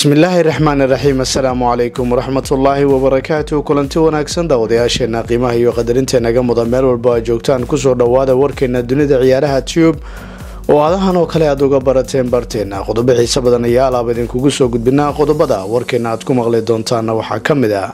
bismillaahi raxmaan raxiim assalaamu calaykum waraxmatullaahi wabarakaatu kulanti wanaagsan daawadayaasheena qiimaha iyo qadarinta naga mudan meel walba ay joogtaan kusoo dhowaada warkeenna dunida ciyaaraha tube oo aadahan oo kale aad uga barateen barteenna qodobo xiise badan ayaa alaaba idinkugu soo gudbinaa qodobada warkeenna aad ku maqli doontaanna waxaa ka mid ah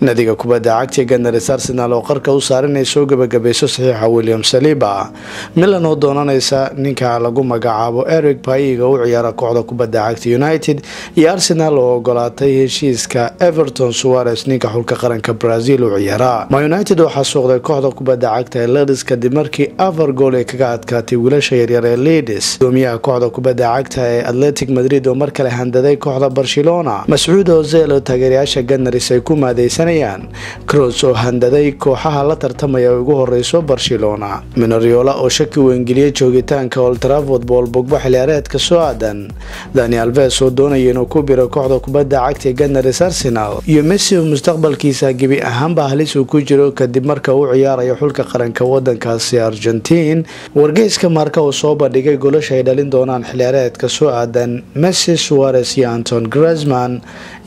nadiga kubadda cagta ganars arsenal oo qarka u saaran soo gebagabayso saxiixa william saliba milan oo doonanaysa ninka lagu magacaabo eric bayiga u ciyaara kooxda kubadda cagta united iyo arsenal oo ogolaatay heshiiska everton suares ninka xulka qaranka braziil u ciyaara ma united oo xasuuqday kooxda kubadda cagta ee ledis kadib markii afar gool ay kaga adkaatay wiilasha yaryar ee lides gudoomiyaha kooxda kubadda cagta ee atletic madrid oo mar kale handaday kooxda barcelona mascuud ozelo taageerayaasha ganaris ay ku maadeysan diyaarinayaan kroos oo handaday kooxaha la tartamaya ugu horeyso barcelona minoriola oo shaki uu joogitaanka joogitaanka oltraford bogbo xiliyaareedka soo aadan daniel alves oo doonaya inuu ku biro kooxda kubadda cagta ganars arsenal iyo messi oo mustaqbalkiisa gebi ahaanba halis uu ku jiro kadib marka uu ciyaarayo xulka qaranka wadankaasi argentiin wargeyska marka uu soo bandhigay golasha ay dhalin doonaan xiliyaareedka soo aadan messi suares iyo anton gresman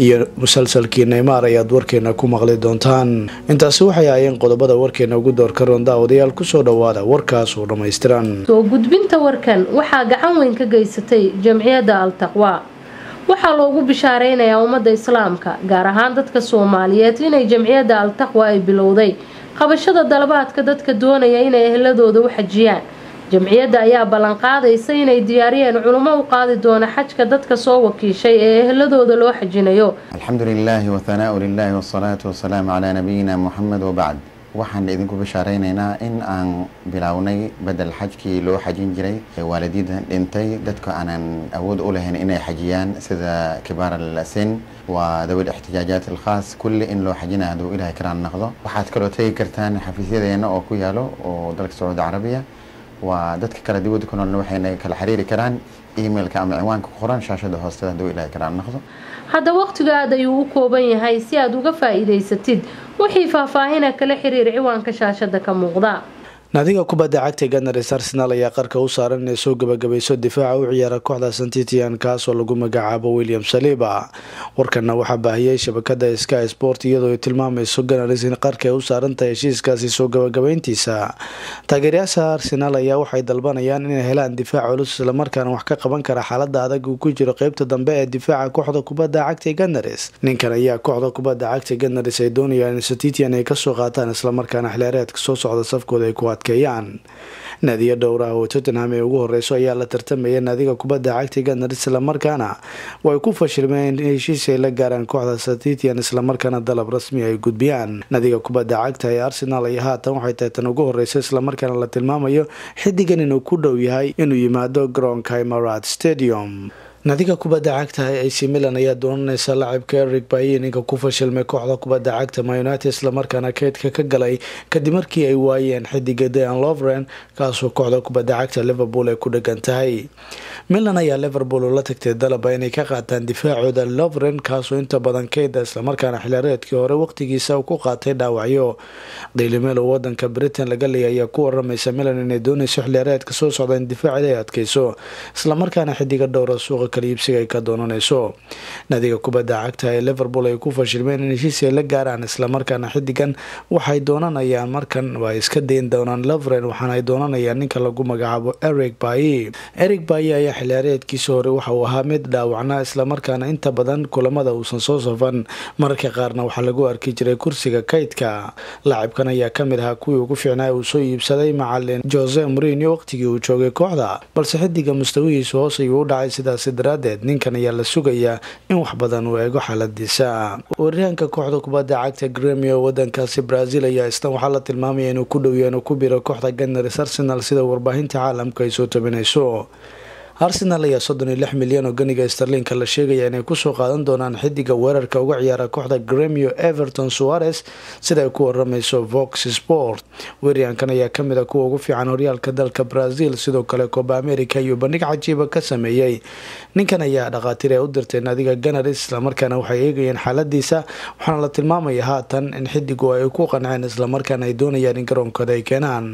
iyo musalsalkii neymar ayaad warkeena ku maqli doontaan intaasi waxay ahayeen qodobada warkeena ugu doorka roonda odayaal kusoo dhawaada warkaas oo dhammaystiran soo gudbinta warkan waxaa gacan weyn ka geysatay jamciyadda altaqwa waxaa loogu bishaaraynayaa ummadda islaamka gaar ahaan dadka soomaaliyeed inay jamciyadda altaqwa ay bilowday qabashada dalabaadka dadka doonaya inay eheladooda u xajiyaan jamciyadda ayaa ballanqaadaysa inay diyaariyeen culimo u qaadi doona xajka dadka soo wakiishay ee ehladooda loo xajinayo alxamdu lilaahi wathanaa lilaahi wasalaatu wasalaamu calaa nabiyina muxamed wabacd waxaan idinku bashaareynayna in aan bilownay bedel xajkii loo xajin jiray waalidiida dhintay dadka aanan awood u lahayn inay xajiyaan sida kibaar alsin waa dawi ixtijaajaat alkhaas kulli in loo xajina hadduu ilaahay karaan naqdo waxaad kaloo tegi kartaan xafiisyadeenna oo ku yaalo oo dalka sacuudi carabiya waa dadka kale dibadda ku noolna waxay kala xiriiri karaan emailka ama ciwaanka ku qoran shaashada hoosteeda haduu ilaahay karaan noqdo hadda wakhtiga aad ayuu u kooban yahay si aad uga faa'iidaysatid wixii faahfaahina kala xiriir ciwaanka shaashada ka muuqda naadiga kubadda cagta ganaris arsenal ayaa qarka u saaran inay soo gabagabayso difaaca u ciyaara kooxda santitian kaasoo lagu magacaabo william saliba warkanna waxaa baahiyay shabakada sky sport iyadoo ay tilmaamayso ganaris in qarka ay u saarantahay heshiiskaasi soo gabagabeyntiisa taageeryaasha arsenal ayaa waxay dalbanayaan inay helaan difaac culus islamarkaana wax ka qaban kara xaalada adag uu ku jiro qeybta dambe ee difaaca kooxda kubadda cagta ganaris ninkan ayaa kooxda kubadda cagta ganaris ay doonayaan in santitian ay kasoo qaataan islamarkaana xilaareedka soo socda safkooda ay ku adkeeyaan naadiyo dhowraah oo tottenham ee ugu horeyso ayaa la tartamaya naadiga kubadda cagtiga nar islamarkaana way ku fashilmeen in heshiis ay la gaaraan kooxda satitian islamarkaana dalab rasmi ay gudbiyaan naadiga kubadda cagta ee arsenaal ayaa haatan waxay tahay tan ugu horeysa islamarkaana la tilmaamayo xidigan inuu ku dhow yahay inuu yimaado garoonka imarat stadium nadiga kubadda cagta ac milan ayaa doonanaysa laacibka eric bayi ninka ku fashilmay kooxda kubadda cagta munited islamarkaana keydka ka galay kadib markii ay waayeen xidiga dean lovren kaasoo kooxda kubadda cagta liverpool ay ku dhegan tahay milan ayaa liverpool ula tagtay dalaba inay ka qaataan difaacooda lovren kaasoo inta badan keyda islamarkaana xilaareedkii hore waqtigiisa ku qaatay dhaawacyo dailimelo wadanka britain laga leeyay ayaa ku waramaysa milan inay dooneyso xilaareedka soo socda in difaaceeda ay adkeyso islamarkaana xidiga dhowra suuqa kala iibsiga ay ka doonaneyso naadiga kubadda cagta ee liverpool ay ku fashilmeen inay heshiis la gaaraan islamarkaana xidigan waxay doonanayaan markan waa iska dayn doonaan lovren waxaana ay doonanayaan ninka lagu magacaabo eric bayi eric bayi ayaa xiliyaareedkiisa hore waxa uu ahaa mid dhaawacnaa islamarkaana inta badan kulamada uusan soo safan mararka qaarna waxaa lagu arki jiray kursiga kaydka laacibkan ayaa kamid ahaa kuwii ugu fiicnaa uu soo iibsaday macalin jose morinio waqtigii uu joogay kooxda balse xidiga mustawihiisu hoos ayuu u dhacay sidaasi daraaddeed ninkan ayaa la sugayaa in wax badan uu eego xaaladiisa waryahanka kooxda kubadda cagta gremi oo wadankaasi brazil ayaa istan waxaa la tilmaamaya inuu ku dhowyeen oo ku biro kooxda ganars arsenal sida warbaahinta caalamka ay soo tobinayso arsenal ayaa soddon iyo lix milyan oo ganiga sterlinka la sheegaya inay kusoo qaadan doonaan xidiga weerarka uga ciyaara kooxda gremio everton suarez sida ay ku waramayso vox sport weeryaankan ayaa kamid a ah kuwa ugu fiican horyaalka dalka brazil sidoo kale kooba america iyo bandhig cajiiba ka sameeyey ninkan ayaa dhaqaatiir ee ah u dirteen adiga ganar islamarkaana waxay eegayeen xaaladiisa waxaana la tilmaamaya haatan in xidigu ay ku qanceen islamarkaana ay doonayaan in garoonkooda ay keenaan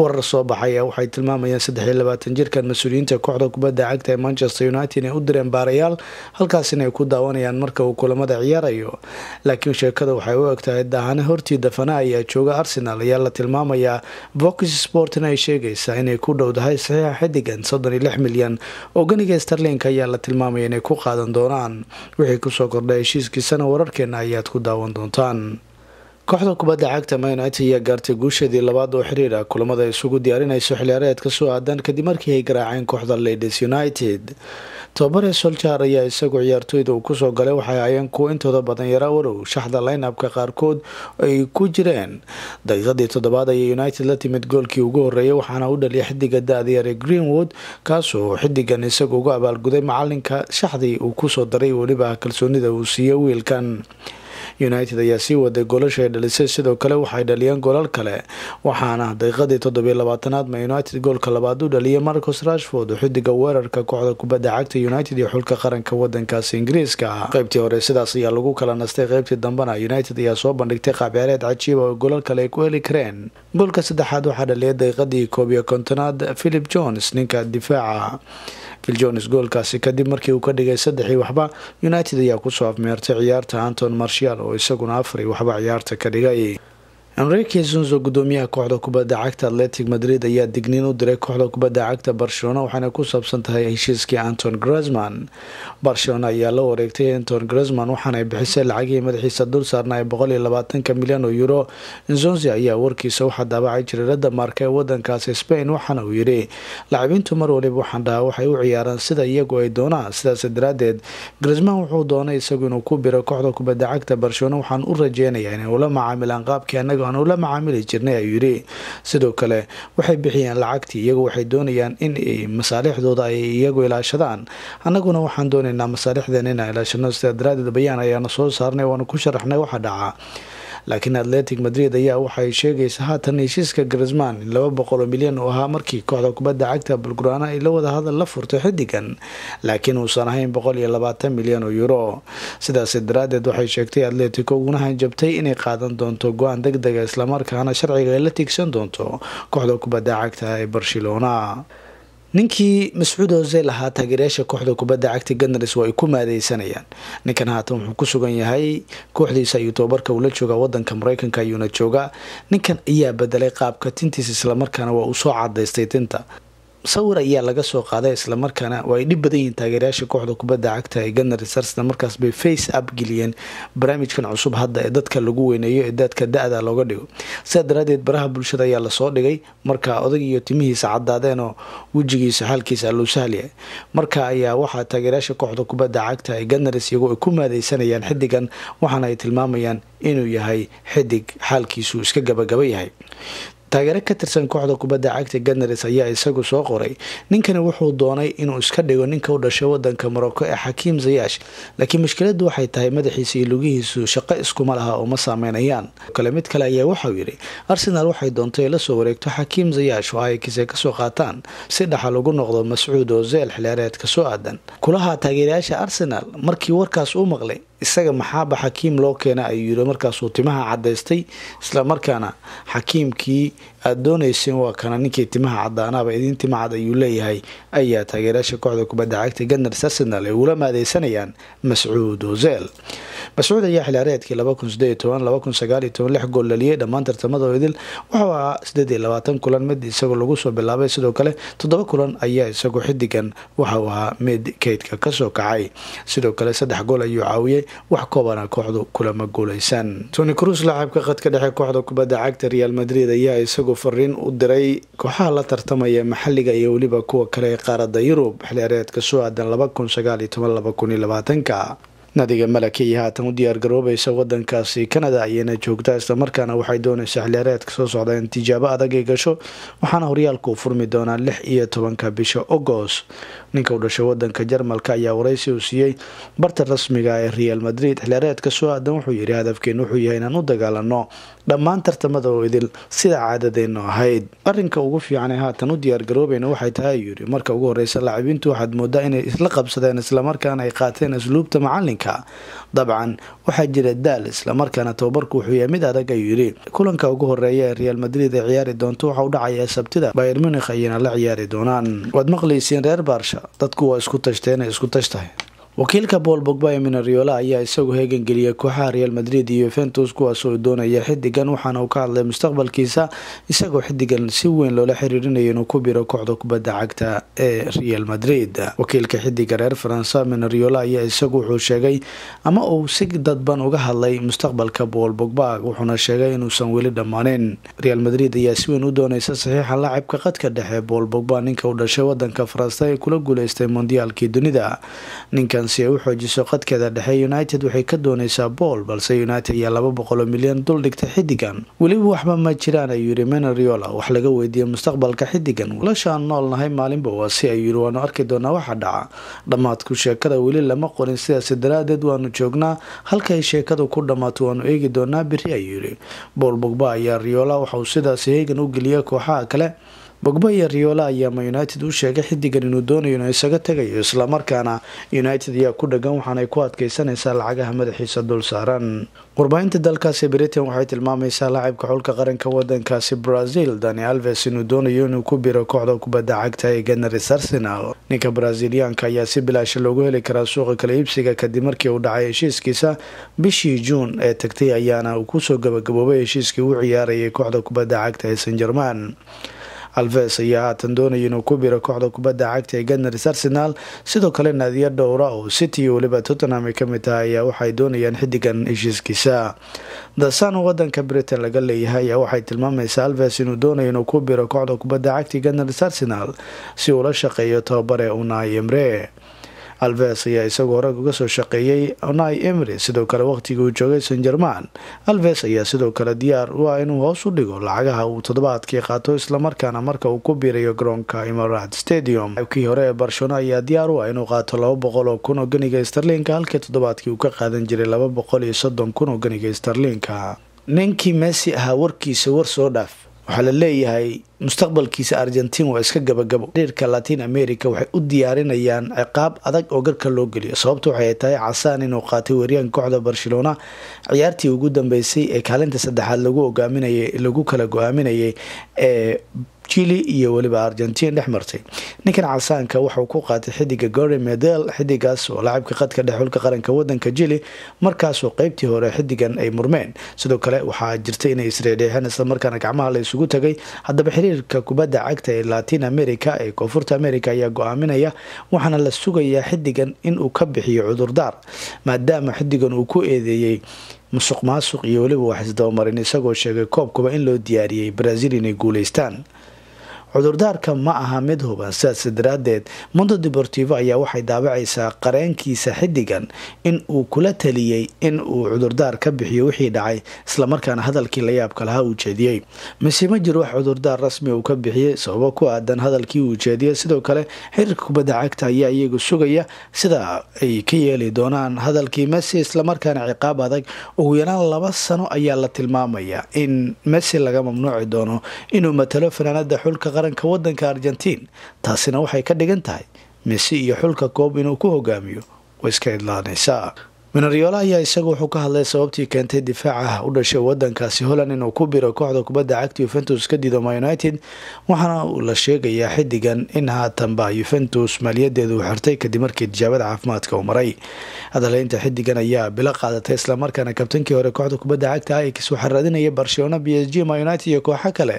warar soo baxay waxay tilmaamayaan saddex iyo labaatan jirkan mas-uuliyiinta kooxda kooxda kubadda cagta ee manchester united inay u direen baarayaal halkaasina ay ku daawanayaan marka uu kulamada ciyaarayo laakiin sheekada waxay u egtahay daahane hortii dafana ayaa jooga arsenal ayaa la tilmaamayaa vox sportna ay sheegaysaa inay ku dhowdahay saxiixa xidigan soddon iyo lix milyan oo ganiga starlink ayaa la tilmaamaya inay ku qaadan doonaan wixii kusoo kordhay heshiiskiisana wararkeena ayaad ku daawan doontaan kooxda kubadda cagta manit ayaa gaartay guusheedii labaad oo xiriir ah kulamada ay isugu diyaarinayso xiliyaareedka soo aadan kadib markii ay garaaceen kooxda ladis united tobabare soljar ayaa isagu ciyaartooyda uu kusoo galay waxay aayeen kuwa intooda badan yaraa warow shaxda lineapka qaarkood ay ku jireen daqiiqadii toddobaad ayay united la timid goolkii ugu horeeyay waxaana u dhaliyay xidiga da-diyare greenwood kaasoo xidigan isagu uga abaalguday macalinka shaxdii uu kusoo daray weliba kalsoonida uu siiye wiilkan united ayaa sii waday goolasha ay dhalisay sidoo kale waxay dhaliyeen golal kale waxaana daqiiqadii toddobiy labaatanaad ma united goolka labaad u dhaliyay marcus rashford xidiga weerarka kooxda kubadda cagta united iyo xulka qaranka wadankaasi ingiriiska qaybtii hore sidaas ayaa lagu kala nastay qaybtii dambena united ayaa soo bandhigtay qaabciyaareed cajiiba oo golal kale ay ku heli kareen goolka saddexaad waxaa dhaliyay daqiiqadii koob iyo kontonaad philip jones ninka difaaca viljones goolkaasi kadib markii uu ka dhigay saddexii waxba united ayaa kusoo afmeertay ciyaarta anton marshal oo isaguna afari waxba ciyaarta ka dhigay enrique kisunzo gudoomiyaha kooxda kubadda cagta atletic madrid ayaa digniin u diray kooxda kubadda cagta barcelona waxaana ku saabsan tahay heshiiskii anton gresman barcelona ayaa la wareegtay anton gresman waxaanay bixisay lacagihii madaxiisa dul saarna ay boqoliyolabaatanka milyan oo yuro nzonzi ayaa warkiisa waxaa daabacay jiriirada marka ee wadankaasi spain waxaana uu yidhi lacabiintu mar waliba waxaan dhahaa waxay u ciyaaraan sida iyagu ay doonaan sidaas daraadeed gresman wuxuu doonay isagu inuu ku biro kooxda kubadda cagta barcelona waxaan u rajeynayaa inay ula macaamilaan qaabkii anaga waxaanu la macaamili jirnay ayuu yidhi sidoo kale waxay bixiyeen lacagtii iyagu waxay doonayaan in masaalixdooda ay iyagu ilaashadaan annaguna waxaan doonaynaa masaalixdeen inaan ilaashano sidaa daraaddeed bayaan ayaana soo saarnay waana ku sharaxnay waxa dhaca laakiin atletic madrid ayaa waxaay sheegaysaa haatan heshiiska in laba boqol oo milyan uu ahaa markii kooxda kubadda cagta bulgurana ay la wada hadal la furto xidigan laakiin uusan ahayn boqol iyo labaatan milyan oo euro sidaasi daraaddeed waxay sheegtay atletico uguna hanjabtay inay qaadan doonto go-aan deg dega islamarkaana sharciga ay la tiigsan doonto kooxda kubadda cagta ee barcelona ninkii mascuud hosey lahaa taageerayaasha kooxda kubadda cagta ganars waa ay ku maadeysanayaan ninkan haatan wuxuu ku sugan yahay kooxdiisa ayuu tobabarka uula joogaa wadanka mareykanka ayuuna joogaa ninkan ayaa bedelay qaabka tintiisa islamarkaana waa uu soo cadaystay tinta sawir ayaa laga soo qaaday islamarkaana waa ay dhib badan yihiin taageerayaasha kooxda kubadda cagta ee ganar sarsta markaas bay face up geliyeen barnaamijkan cusub hadda ee dadka lagu weyneeyo ee dadka da-da looga dhigo sidaa daraadeed baraha bulshada ayaa lasoo dhigay marka odag iyo timihiisa caddaadeenoo wejigiisa halkiisa aluusahaliya marka ayaa waxaa taageerayaasha kooxda kubadda cagta ee ganaris iyagoo ay ku maadeysanayaan xidigan waxaana ay tilmaamayaan inuu yahay xidig xaalkiisu iska gabagaba yahay taageero ka tirsan kooxda kubadda cagta ganars ayaa isagu soo qoray ninkani wuxuu doonay inuu iska dhigo ninka u dhashay wadanka morocco ee xakiim zayash laakiin mushkiladdu waxay tahay madaxiisa iyo lugihiisu shaqo iskuma laha oo ma saameynayaan kale mid kale ayaa wuxuu yidhi arsenaal waxay doontay la soo wareegto xakiim zayash oo ay kise kasoo qaataan si dhaxal ugu noqdo mascuud oo zeel xilaareedka soo aadan kulaha taageerayaasha arsenaal markii warkaas uu maqlay isaga maxaaba xakiim loo keena ayuu yiri markaasuu timaha cadaystay islamarkaana xakiimkii aada dooneyseen waa kana ninkii timaha cadaanaaba idiin timacad ayuu leeyahay ayaa taageerayaasha kooxda kubadda cagta ganars arsenal ay ugula maadeysanayaan mascuud ozel mascuud ayaa xilaareedkii lx gool dhaliyay dhammaan tartamada idil wuxuu ahaa sideedilabaatan kulan mid isagoo lagu soo bilaabay sidoo kale toddoba kulan ayaa isagoo xidigan waxauu ahaa mid keydka kasoo kacay sidoo kale saddex gool ayuu caawiyey wax koobana kooxdu kulama guuleysan tony cruz laacabka khadka dhexe kooxda kubadda cagta real madrid ayaa isagoo isagu fariin u diray kooxaha la tartamaya maxalliga iyo weliba kuwa kale ee qaaradda yurub xilciyaareedka soo aadan laba kun sagaal iyo toban laba kun iyo labaatanka nadiga malake haatan u diyaargaroobaysa wadankaasi kanada ayayna joogtaa islamarkaana waxay doonaysaa xilheereedka soo socda in tijaabo adag ay gasho waxaana horyaalku furmi doonaa lix iyo tobanka bisha ogoost ninka u dhashay wadanka jarmalka ayaa waraysi uu siiyey barta rasmiga ah ee real madrid xilheereedka soo aadan wuxuu yidhi hadafkeenu wuxuu yahay inaan u dagaalano dhammaan tartamada oo idil sida caadadeenu ahayd arinka ugu fiican ee haatan u diyaargaroobayna waxay tahay yiri marka ugu horeysa laacibiintu waxaad moodaa inay isla qabsadeen islamarkaana ay qaateen asluubta macalin kulanka dabcan waxaa jira daal islamarkaana tababarku wuxuu yahay mid adag ayuu yidhi kulanka ugu horeeya ee real madrid ay ciyaari doonto waxaa u dhacaya sabtida bayer munikh ayayna la ciyaari doonaan waad maqlaysiin reer baarsha dadku waa isku tashteen ay isku tashtahay wakiilka bool bogba ee minariola ayaa isagu heegangeliyay kooxaha real madrid iyo yuventus kuwaas oo doonaya xidigan waxaana uu ka hadlay mustaqbalkiisa isagoo xidigan si weyn loola xiriirinayo inuu ku biro kooxda kubadda cagta ee real madrid wakiilka xidiga reer faransa minariola ayaa isagu wuxuu sheegay ama uu si dadban uga hadlay mustaqbalka bool bogba wuxuuna sheegay inuusan weli dhammaanin real madrid ayaa si weyn u dooneysa saxiixa laacibka qadka dhexe bool bogba ninka u dhashay wadanka faransa ee kula guuleystay mondiyaalkii dunida ninkan si ay u xoojiso qadkeeda dhexe united waxay ka dooneysaa bool balse united ayaa laba boqoloo milyan dul dhigta xidigan weliba waxba ma jiraan ayuu yiri menariola wax laga weydiiyay mustaqbalka xidigan wiilashaan noolnahay maalinba waa si ayuu yiri waanu arki doonaa waxa dhaca dhammaadku sheekada weli lama qorin sidaasi daraadeed waanu joognaa halkaay sheekadu ku dhammaato waanu eegi doonaa biri ayuu yiri bool bogba ayaa riola waxauu sidaasi heegan u geliya kooxaha kale bogba iyo riola ayaama united u sheegay xidigan inuu doonayo inuu isaga tagayo islamarkaana united ayaa ku dhagan waxaanay ku adkeysanaysaa lacagaha madaxiisa dul saaran warbaahinta dalkaasi britain waxay tilmaamaysaa laacibka xulka qaranka wadankaasi brazil dani alves inuu doonayo inuu ku biro kooxda kubadda cagta ee ganars arsenal ninka braziliyaanka ayaa si bilaasha ah loogu heli karaa suuqa kala iibsiga kadib markii uu dhacay heshiiskiisa bishii juun ee tagtay ayaana uu kusoo gabagaboobay heshiiskii uu ciyaarayay kooxda kubadda cagta ee san jerman alves ayaa haatan doonaya inuu ku biro kooxda kubadda cagta ee ganars arsenal sidoo kale naadiyo dhowra oo city iyo weliba tottenham ay kamid tahay ayaa waxay doonayaan xidigan heshiiskiisa dasan oo wadanka britain laga leeyahay ayaa waxay tilmaamaysaa alves inuu doonayo inuu ku biro kooxda kubadda cagta ee ganars arsenal si uu la shaqeeyo tababare unai emre alves ayaa isagoo hore uga soo shaqeeyey onai emri sidoo kale wakhtigii uu joogay san jerman alves ayaa sidoo kale diyaar u ah inuu hoos u dhigo lacagaha uu toddobaadkii qaato islamarkaana marka uu ku biirayo garoonka imarad stadium kii hore ee barcelona ayaa diyaar u ah inuu qaato laba boqol oo kun oo ganiga starliinka halkii toddobaadkii uu ka qaadan jiray laba boqol iyo soddon kun oo ganiga starliinka ninkii meesi ahaa warkiisa war soo dhaaf waxaa la leeyahay mustaqbalkiisa argentin waa iska gabagabo xiriirka latin america waxay u diyaarinayaan ciqaab adag oo garka loo geliyo sababta waxay tahay casaan inuu qaatay weeryaanka kooxda barcelona ciyaartii ugu dambeysay ee kaalinta saddexaad lagu ogaaminay lagu kala go-aaminayay ee jili iyo weliba argentin dhex martay ninkan casaanka wuxuu ku qaatay xidiga gori medel xidigaas oo laacibka qadka dhex xulka qaranka wadanka jili markaasoo qeybtii hore xidigan ay murmeen sidoo kale waxaa jirtay inay isdheexdheexeen islamarkaana gacmaha la isugu tagay haddaba xiriirka kubadda cagta ee latin america ee koonfurta america ayaa go-aaminaya waxaana la sugayaa xidigan inuu ka bixiyo cudurdaar maadaama xidigan uu ku eedeeyey musuq maasuq iyo weliba wax isdabamarin isagoo sheegay koobkuba in loo diyaariyey braziil inay guuleystaan cudurdaarka ma aha mid huban sidaas daraaddeed mondo deportivo ayaa waxay daabacaysaa qareenkiisa xidigan in uu kula taliyey in uu cudurdaar ka bixiyo wixii dhacay islamarkaana hadalkii layaabka lahaa uu jeediyey mise ma jiro wax cudurdaar rasmi uu ka bixiyey sababo ku aadan hadalkii uu jeediyey sidoo kale xiriirka kubadda cagta ayaa iyagu sugaya sida ay ka yeeli doonaan hadalkii messi islamarkaana ciqaab adag ugu yaraan laba sano ayaa la tilmaamaya in messi laga mamnuuci doono inuu matalo fanaanada xulka qaranka wadanka argentiin taasina waxay ka dhigan tahay misi iyo xulka koob inuu ku hogaamiyo way iska idlaanaysaa mineryoole ayaa isagu wuxuu ka hadlay sababtii keentay difaaca ah, u dhashay wadankaasi holland inuu ku biro kooxda kubadda cagta yuventus ka didoma united waxaana la sheegayaa xidigan in haatanba yuventus maaliyadeedu xirtay kadib markii tijaabada caafimaadka u maray hadaleynta xidigan ayaa bilo qaadatay islamarkaana kabtankii hore kooxda kubadda cagta aix waxaa raadinaya barcelona b s g ma united iyo kooxo kale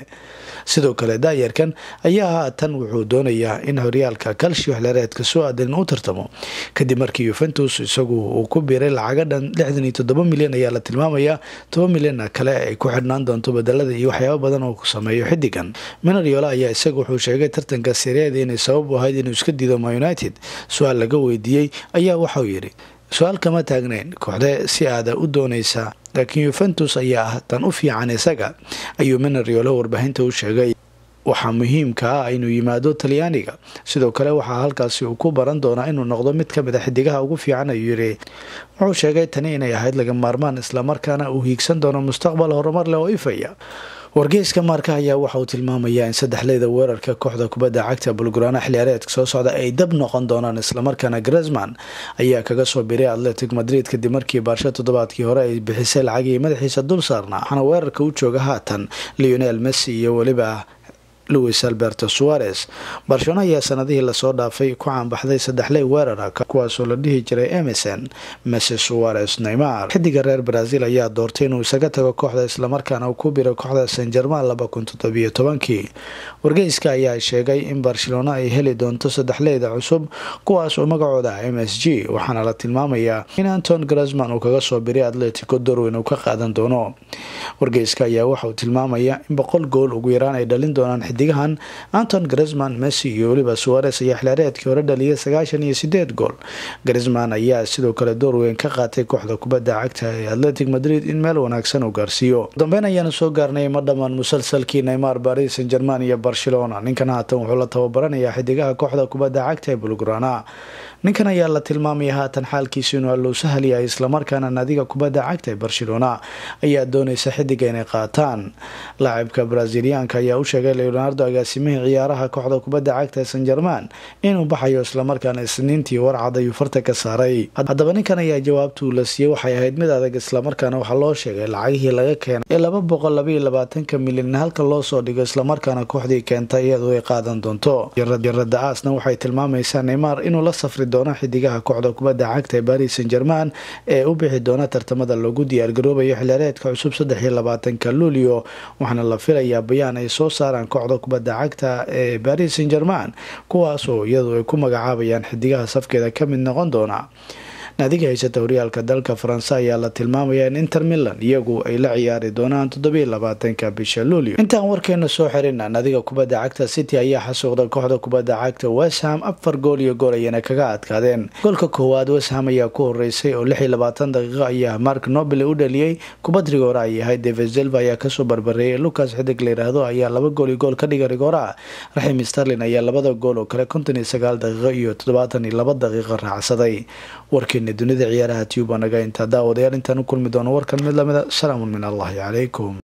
sidoo kale daayarkan ayaa haatan wuxuu doonayaa in horyaalka calcio xlereedka soo adan u tartamo kadib markii yuventus isagu uu ku biro yaray lacaga dhan lixdan iyo toddoba milyan ayaa la tilmaamayaa toba milyana kale ay ku xidhnaan doonto bedelada iyo waxyaaba badan oo ku sameeyo xidigan minaryola ayaa isaga wuxuu sheegay tartanka siriyada inay sabab u ahayd inuu iska diido ma united su-aal laga weydiiyey ayaa waxauu yidhi su-aal kama taagnayn kooxde si aada u dooneysaa laakiin yuventus ayaa ah tan u fiican isaga ayuu minaryola warbaahinta u sheegay waxaa muhiimka ah inuu yimaado talyaaniga sidoo kale waxaa halkaasi uu ku baran doonaa inuu noqdo mid kamid a ah xidigaha ugu fiican ayuu yiri wuxuu sheegay tani inay ahayd laga maarmaan islamarkaana uu hiigsan doono mustaqbal horumar leh oo ifaya wargeyska maarka ayaa waxa uu tilmaamayaa in saddexleyda weerarka kooxda kubadda cagta bulgurana xilliareedka soo socda ay dab noqon doonaan islamarkaana gresman ayaa kaga soo biray atletic madrid kadib markii baarsha toddobaadkii hore ay bixisay lacagii madaxiisa dul saarna waxaana weerarka u jooga haatan lionel messi iyo weliba luwis alberto suarez barcelona ayaa sanadihii lasoo dhaafay ku caanbaxday saddexley weerara ah kuwaasoo la dhihi jiray emerson messi suarez neymar xidiga reer brazil ayaa doortay inuu isaga tago kooxda islamarkaana uu ku biro kooxda san jerman laba kun toddobiyo tobankii wargeyska ayaa sheegay in barcelona ay heli doonto saddexleyda cusub kuwaas oo magacooda ah m s g waxaana la tilmaamayaa in anton grasman uu kaga soo biray atletico dorweyn uu ka qaadan doono wargeyska ayaa waxauu tilmaamaya in boqol gool ugu yaraan ay dhalin doonaan xidigahan anton grisman messi iyo weliba suares ayaa xilaareedkii hore dhaliyay sagaashan iyo sideed gool grisman ayaa sidoo kale door weyn ka qaatay kooxda kubadda cagta ee atletic madrid in meel wanaagsan uu gaarsiiyo dambeyn ayaanu soo gaarnay ma dhammaan musalsalkii neymar baris san german iyo barcelona ninkan haatan wuxuu la tababaranayaa xidigaha kooxda kubadda cagta ee bulgrana ninkan ayaa la tilmaamaya haatan xaalkiisu inuu allowsahal yahay islamarkaana naadiga kubadda cagta ee barcelona ayaa doonaysa xidiga inay qaataan laacibka brasiliyaanka ayaa u sheegay leonardo agaasimihii ciyaaraha kooxda kubadda cagta ee san jerman inuu baxayo islamarkaana isniintii warcad ayuu farta ka saaray haddaba ninkan ayaa jawaabtuu la siiyey waxay ahayd mid adag islamarkaana waxaa loo sheegay lacagihii laga keenay ee laba boqol labaiyo labaatanka milyan halka loo soo dhigo islamarkaana kooxdii keentay iyadu ay qaadan doonto jarada aasna waxay tilmaamaysaa neymar inuu la safri doona xidigaha kooxda kubadda cagta ee baris san german ee u bixi doona tartamada lagu diyaargaroobayo xilhereedka cusub saddexiyo labaatanka luulio waxaana la filayaa bayaan ay soo saaraan kooxda kubadda cagta ee baris san german kuwaasoo iyadoo ay ku magacaabayaan xidigaha safkeeda kamid noqon doona naadiga haysata horyaalka dalka faransa ayaa la tilmaamaya in inter milan iyagu ay la ciyaari doonaan toddobiyo labaatanka bisha luulio intaan warkeena soo xirina naadiga kubadda cagta city ayaa xasuuqday kooxda kubadda cagta westham afar gool iyo gool ayana kaga adkaadeen goolka koowaad westham ayaa ku horeysay oo lix iyo labaatan daqiiqo ayaa mark nobile u dhaliyey kubad rigoore ay yahay david zelva ayaa kasoo barbareeyay lucas xidig la layiraahdo ayaa laba gool iyo gool ka dhiga rigoore raxim sterlin ayaa labada gool oo kale konton iyo sagaal daqiiqo iyo toddobaatan iyo laba daqiiqo raacsaday warkeena ayayna dunida ciyaaraha tuba naga intaa daawadayaal intaan u kulmi doono warkan mid lamida salaamun min allahi calaykum